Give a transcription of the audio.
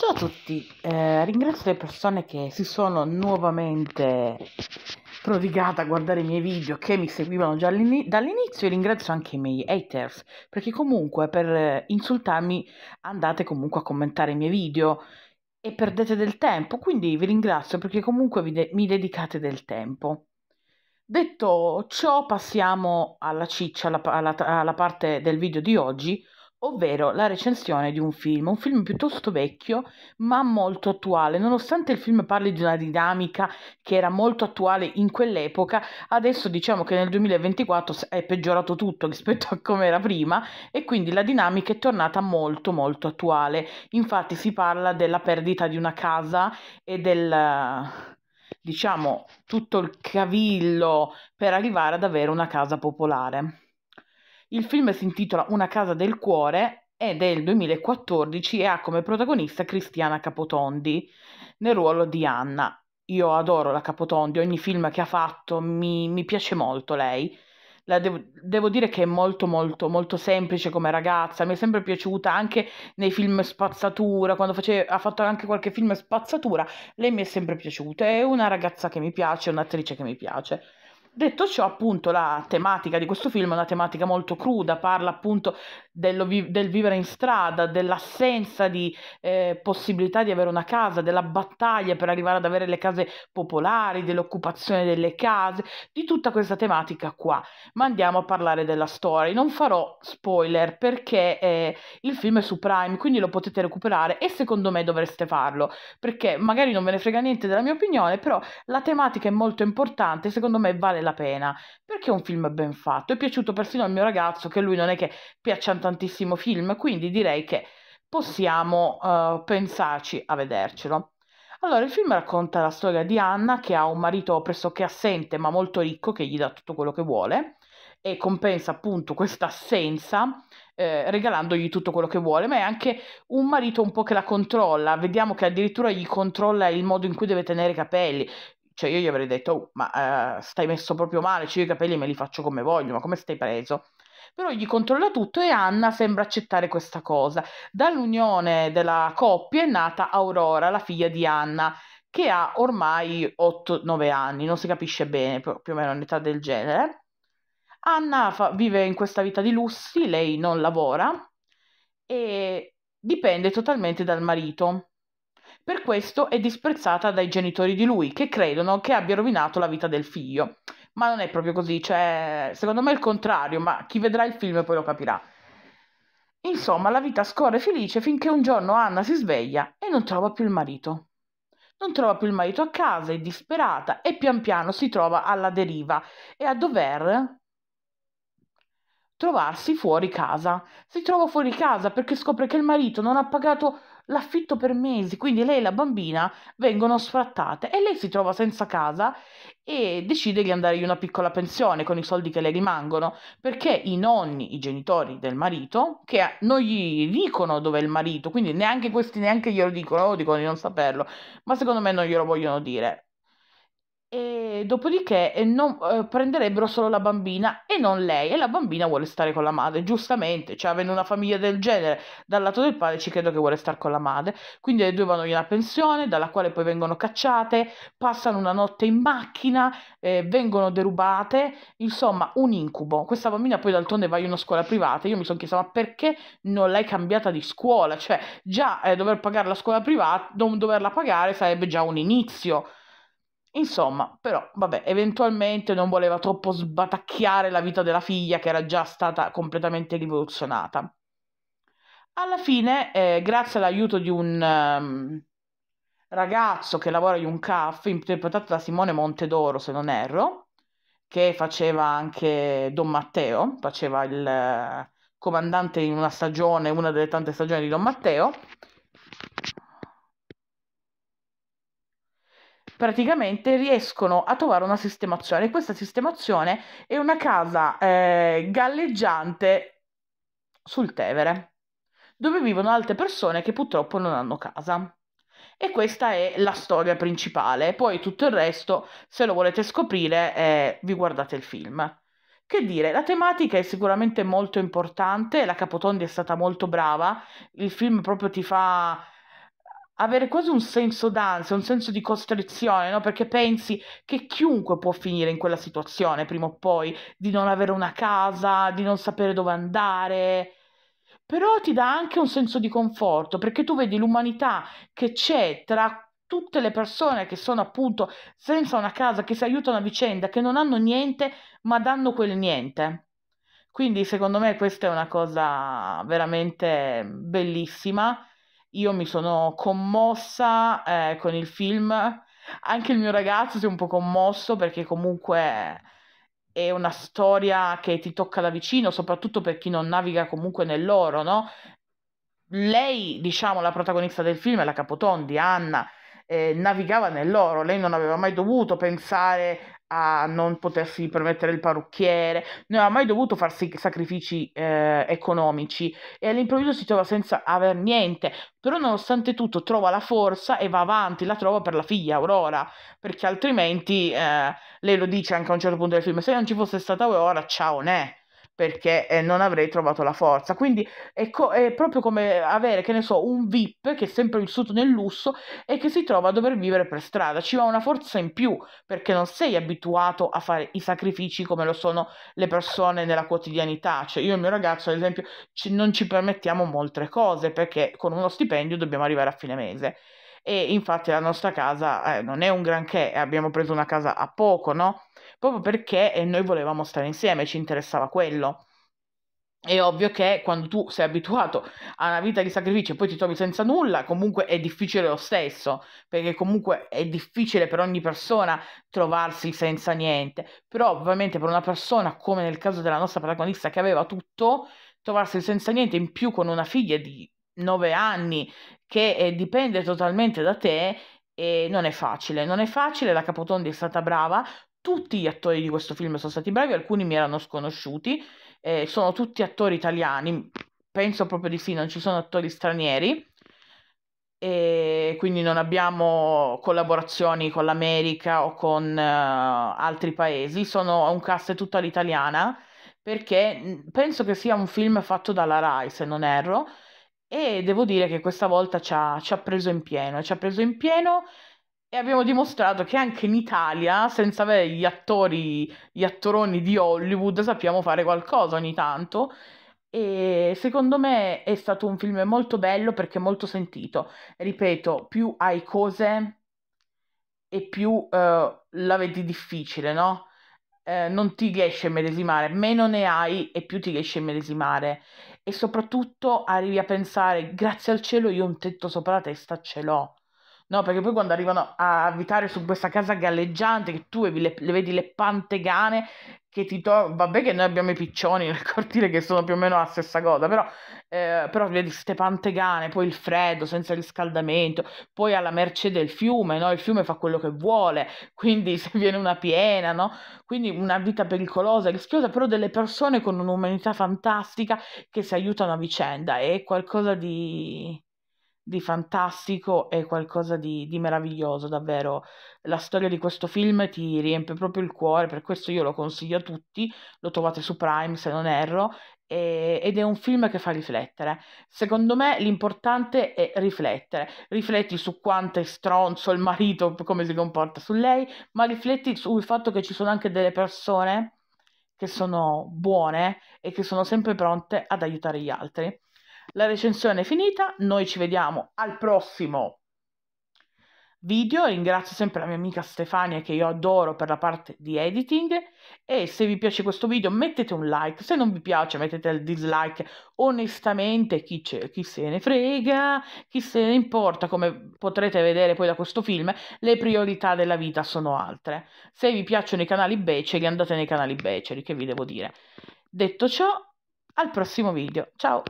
Ciao a tutti, eh, ringrazio le persone che si sono nuovamente prodigate a guardare i miei video che mi seguivano già dall'inizio e ringrazio anche i miei haters perché comunque per eh, insultarmi andate comunque a commentare i miei video e perdete del tempo, quindi vi ringrazio perché comunque de mi dedicate del tempo. Detto ciò passiamo alla ciccia, alla, alla, alla parte del video di oggi ovvero la recensione di un film, un film piuttosto vecchio ma molto attuale. Nonostante il film parli di una dinamica che era molto attuale in quell'epoca, adesso diciamo che nel 2024 è peggiorato tutto rispetto a come era prima e quindi la dinamica è tornata molto molto attuale. Infatti si parla della perdita di una casa e del diciamo tutto il cavillo per arrivare ad avere una casa popolare. Il film si intitola Una casa del cuore, è del 2014 e ha come protagonista Cristiana Capotondi nel ruolo di Anna. Io adoro la Capotondi, ogni film che ha fatto mi, mi piace molto lei. Devo, devo, dire che è molto molto molto semplice come ragazza, mi è sempre piaciuta anche nei film spazzatura, quando face, ha fatto anche qualche film spazzatura, lei mi è sempre piaciuta, è una ragazza che mi piace, è un'attrice che mi piace. Detto ciò, appunto, la tematica di questo film è una tematica molto cruda, parla appunto vi- del vivere in strada, dell'assenza di eh, possibilità di avere una casa, della battaglia per arrivare ad avere le case popolari, dell'occupazione delle case, di tutta questa tematica qua. Ma andiamo a parlare della storia. Non farò spoiler perché eh, il film è su Prime, quindi lo potete recuperare e secondo me dovreste farlo, perché magari non ve ne frega niente della mia opinione, però la tematica è molto importante, secondo me vale la pena, perché è un film ben fatto. È piaciuto persino al mio ragazzo che lui non è che piaccia tantissimo film, quindi direi che possiamo uh, pensarci a vedercelo. Allora, il film racconta la storia di Anna che ha un marito pressoché assente ma molto ricco che gli dà tutto quello che vuole e compensa appunto questa assenza eh, regalandogli tutto quello che vuole, ma è anche un marito un po' che la controlla, vediamo che addirittura gli controlla il modo in cui deve tenere i capelli. Cioè io gli avrei detto, oh, ma eh, stai messo proprio male, cioè io i capelli me li faccio come voglio, ma come stai preso? però gli controlla tutto e Anna sembra accettare questa cosa. Dall'unione della coppia è nata Aurora, la figlia di Anna, che ha ormai 8-9 anni, non si capisce bene, più o meno un'età del genere. Anna fa, vive in questa vita di lussi, lei non lavora e dipende totalmente dal marito. Per questo è disprezzata dai genitori di lui, che credono che abbia rovinato la vita del figlio ma non è proprio così, cioè, secondo me è il contrario, ma chi vedrà il film poi lo capirà. Insomma, la vita scorre felice finché un giorno Anna si sveglia e non trova più il marito. Non trova più il marito a casa, è disperata e pian piano si trova alla deriva e a dover trovarsi fuori casa. Si trova fuori casa perché scopre che il marito non ha pagato l'affitto per mesi, quindi lei e la bambina vengono sfrattate e lei si trova senza casa e decide di andare in una piccola pensione con i soldi che le rimangono, perché i nonni, i genitori del marito, che non gli dicono dove è il marito, quindi neanche questi neanche glielo dicono, dicono di non saperlo, ma secondo me non glielo vogliono dire e dopodiché eh, non, eh, prenderebbero solo la bambina e non lei e la bambina vuole stare con la madre giustamente cioè avendo una famiglia del genere dal lato del padre ci credo che vuole stare con la madre quindi le due vanno in una pensione dalla quale poi vengono cacciate passano una notte in macchina eh, vengono derubate insomma un incubo questa bambina poi d'altronde va in una scuola privata io mi sono chiesta ma perché non l'hai cambiata di scuola cioè già eh, dover pagare la scuola privata non doverla pagare sarebbe già un inizio Insomma, però, vabbè, eventualmente non voleva troppo sbatacchiare la vita della figlia che era già stata completamente rivoluzionata. Alla fine, eh, grazie all'aiuto di un um, ragazzo che lavora in un CAF, interpretato da Simone Montedoro, se non erro, che faceva anche Don Matteo, faceva il eh, comandante in una stagione, una delle tante stagioni di Don Matteo, praticamente riescono a trovare una sistemazione. Questa sistemazione è una casa eh, galleggiante sul Tevere, dove vivono altre persone che purtroppo non hanno casa. E questa è la storia principale. Poi tutto il resto, se lo volete scoprire, eh, vi guardate il film. Che dire, la tematica è sicuramente molto importante, la Capotondi è stata molto brava, il film proprio ti fa avere quasi un senso d'ansia, un senso di costrizione, no? Perché pensi che chiunque può finire in quella situazione prima o poi, di non avere una casa, di non sapere dove andare. Però ti dà anche un senso di conforto, perché tu vedi l'umanità che c'è tra tutte le persone che sono appunto senza una casa, che si aiutano a vicenda, che non hanno niente, ma danno quel niente. Quindi secondo me questa è una cosa veramente bellissima io mi sono commossa eh, con il film, anche il mio ragazzo si è un po' commosso perché comunque è una storia che ti tocca da vicino, soprattutto per chi non naviga comunque nell'oro, no? Lei, diciamo, la protagonista del film è la Capotondi, Anna, eh, navigava nell'oro, lei non aveva mai dovuto pensare a non potersi permettere il parrucchiere, non ha mai dovuto farsi sacrifici eh, economici e all'improvviso si trova senza aver niente, però nonostante tutto trova la forza e va avanti, la trova per la figlia Aurora, perché altrimenti eh, lei lo dice anche a un certo punto del film, se non ci fosse stata Aurora, ciao ne perché eh, non avrei trovato la forza. Quindi è, co- è, proprio come avere, che ne so, un VIP che è sempre vissuto nel lusso e che si trova a dover vivere per strada. Ci va una forza in più perché non sei abituato a fare i sacrifici come lo sono le persone nella quotidianità. Cioè io e il mio ragazzo, ad esempio, ci- non ci permettiamo molte cose perché con uno stipendio dobbiamo arrivare a fine mese e infatti la nostra casa eh, non è un granché, eh, abbiamo preso una casa a poco, no? Proprio perché eh, noi volevamo stare insieme, ci interessava quello. È ovvio che quando tu sei abituato a una vita di sacrificio e poi ti trovi senza nulla, comunque è difficile lo stesso, perché comunque è difficile per ogni persona trovarsi senza niente. Però ovviamente per una persona, come nel caso della nostra protagonista che aveva tutto, trovarsi senza niente in più con una figlia di 9 anni che eh, dipende totalmente da te e non è facile, non è facile, la Capotondi è stata brava, tutti gli attori di questo film sono stati bravi, alcuni mi erano sconosciuti, eh, sono tutti attori italiani, penso proprio di sì, non ci sono attori stranieri, e quindi non abbiamo collaborazioni con l'America o con uh, altri paesi, sono un cast tutta l'italiana, perché penso che sia un film fatto dalla Rai, se non erro, e devo dire che questa volta ci ha, ci ha preso in pieno, ci ha preso in pieno e abbiamo dimostrato che anche in Italia, senza avere gli attori, gli attoroni di Hollywood, sappiamo fare qualcosa ogni tanto. E secondo me è stato un film molto bello perché molto sentito. Ripeto, più hai cose e più uh, la vedi difficile, no? Eh, non ti riesce a medesimare, meno ne hai e più ti riesce a medesimare e soprattutto arrivi a pensare, grazie al cielo io un tetto sopra la testa ce l'ho. No, perché poi quando arrivano a abitare su questa casa galleggiante, che tu le, le vedi le pantegane che ti tolgono. Vabbè, che noi abbiamo i piccioni nel cortile che sono più o meno la stessa cosa, però, eh, però vedi queste pantegane, poi il freddo senza riscaldamento, poi alla merce del fiume, no? Il fiume fa quello che vuole, quindi se viene una piena, no? Quindi una vita pericolosa, rischiosa, però delle persone con un'umanità fantastica che si aiutano a vicenda, è qualcosa di di fantastico e qualcosa di, di, meraviglioso, davvero. La storia di questo film ti riempie proprio il cuore, per questo io lo consiglio a tutti, lo trovate su Prime se non erro, e, ed è un film che fa riflettere. Secondo me l'importante è riflettere, rifletti su quanto è stronzo il marito, come si comporta su lei, ma rifletti sul fatto che ci sono anche delle persone che sono buone e che sono sempre pronte ad aiutare gli altri. La recensione è finita, noi ci vediamo al prossimo video. Ringrazio sempre la mia amica Stefania che io adoro per la parte di editing e se vi piace questo video mettete un like, se non vi piace mettete il dislike. Onestamente chi, chi se ne frega, chi se ne importa, come potrete vedere poi da questo film, le priorità della vita sono altre. Se vi piacciono i canali beceri andate nei canali beceri, che vi devo dire. Detto ciò, al prossimo video. Ciao!